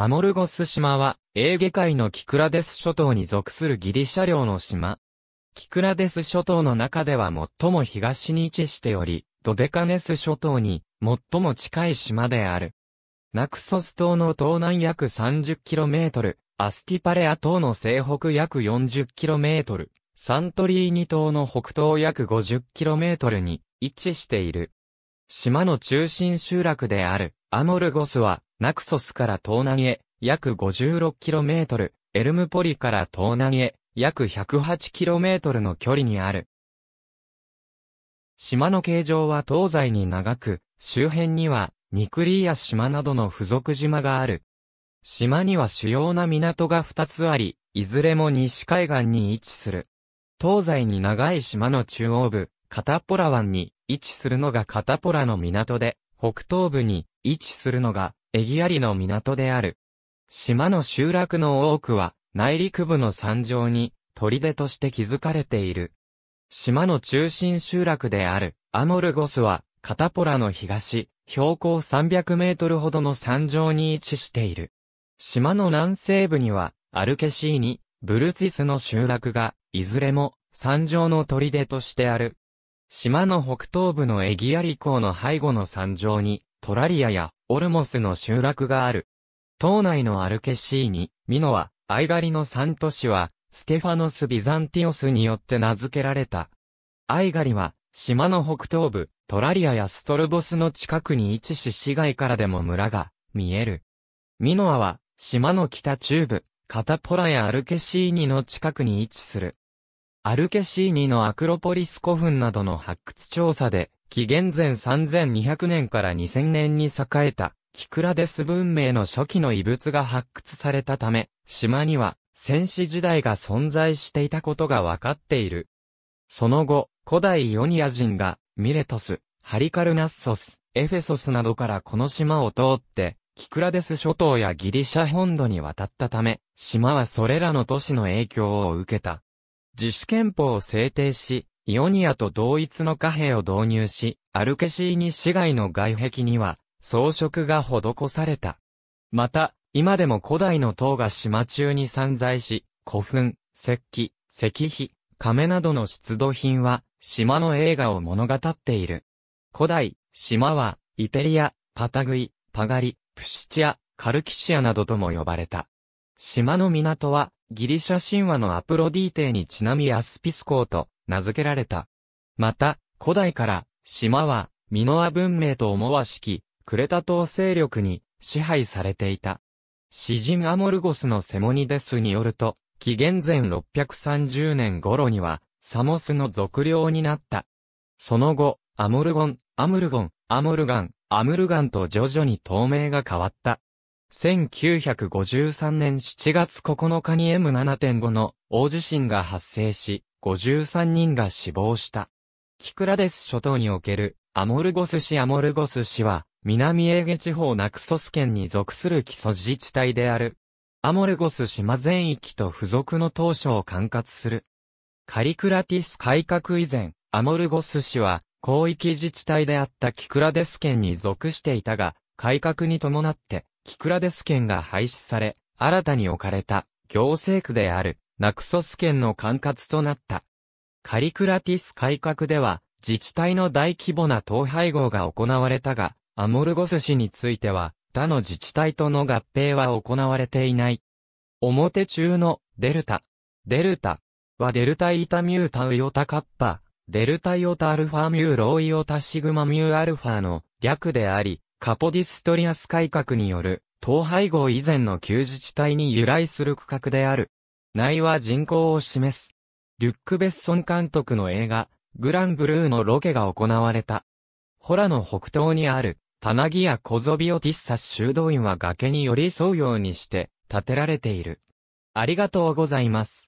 アモルゴス島は、エーゲ海のキクラデス諸島に属するギリシャ領の島。キクラデス諸島の中では最も東に位置しており、ドデカネス諸島に最も近い島である。ナクソス島の東南約 30km、アスティパレア島の西北約 40km、サントリーニ島の北東約 50km に位置している。島の中心集落であるアモルゴスはナクソスから東南へ約 56km、エルムポリから東南へ約 108km の距離にある。島の形状は東西に長く、周辺にはニクリーや島などの付属島がある。島には主要な港が2つあり、いずれも西海岸に位置する。東西に長い島の中央部、カタポラ湾に位置するのがカタポラの港で、北東部に位置するのがエギアリの港である。島の集落の多くは、内陸部の山上に、砦として築かれている。島の中心集落である、アモルゴスは、カタポラの東、標高300メートルほどの山上に位置している。島の南西部には、アルケシーニ、ブルツィスの集落が、いずれも、山上の砦としてある。島の北東部のエギアリ港の背後の山上に、トラリアやオルモスの集落がある。島内のアルケシーニ、ミノア、アイガリの三都市は、ステファノス・ビザンティオスによって名付けられた。アイガリは、島の北東部、トラリアやストルボスの近くに位置し市街からでも村が、見える。ミノアは、島の北中部、カタポラやアルケシーニの近くに位置する。アルケシーニのアクロポリス古墳などの発掘調査で、紀元前3200年から2000年に栄えた、キクラデス文明の初期の遺物が発掘されたため、島には、戦士時代が存在していたことがわかっている。その後、古代イオニア人が、ミレトス、ハリカルナッソス、エフェソスなどからこの島を通って、キクラデス諸島やギリシャ本土に渡ったため、島はそれらの都市の影響を受けた。自主憲法を制定し、イオニアと同一の貨幣を導入し、アルケシーニ市街の外壁には装飾が施された。また、今でも古代の塔が島中に散在し、古墳、石器、石碑、亀などの出土品は、島の映画を物語っている。古代、島は、イペリア、パタグイ、パガリ、プシチア、カルキシアなどとも呼ばれた。島の港は、ギリシャ神話のアプロディーテにちなみアスピス港と、名付けられた。また、古代から、島は、ミノア文明と思わしき、クレタ島勢力に支配されていた。詩人アモルゴスのセモニデスによると、紀元前630年頃には、サモスの俗領になった。その後、アモルゴン、アムルゴン、アモルガン、アムルガンと徐々に透明が変わった。1953年7月9日に M7.5 の大地震が発生し、53人が死亡した。キクラデス諸島におけるアモルゴス市アモルゴス市は南エーゲ地方ナクソス県に属する基礎自治体である。アモルゴス島全域と付属の島初を管轄する。カリクラティス改革以前、アモルゴス市は広域自治体であったキクラデス県に属していたが、改革に伴ってキクラデス県が廃止され、新たに置かれた行政区である。ナクソス県の管轄となった。カリクラティス改革では、自治体の大規模な統廃合が行われたが、アモルゴス市については、他の自治体との合併は行われていない。表中のデルタ。デルタはデルタイタミュータウヨタカッパ、デルタイオタアルファミューロイオタシグマミューアルファの略であり、カポディストリアス改革による統廃合以前の旧自治体に由来する区画である。内は人口を示す。リュック・ベッソン監督の映画、グランブルーのロケが行われた。ホラの北東にある、パナギア・コゾビオティッサ修道院は崖に寄り添うようにして建てられている。ありがとうございます。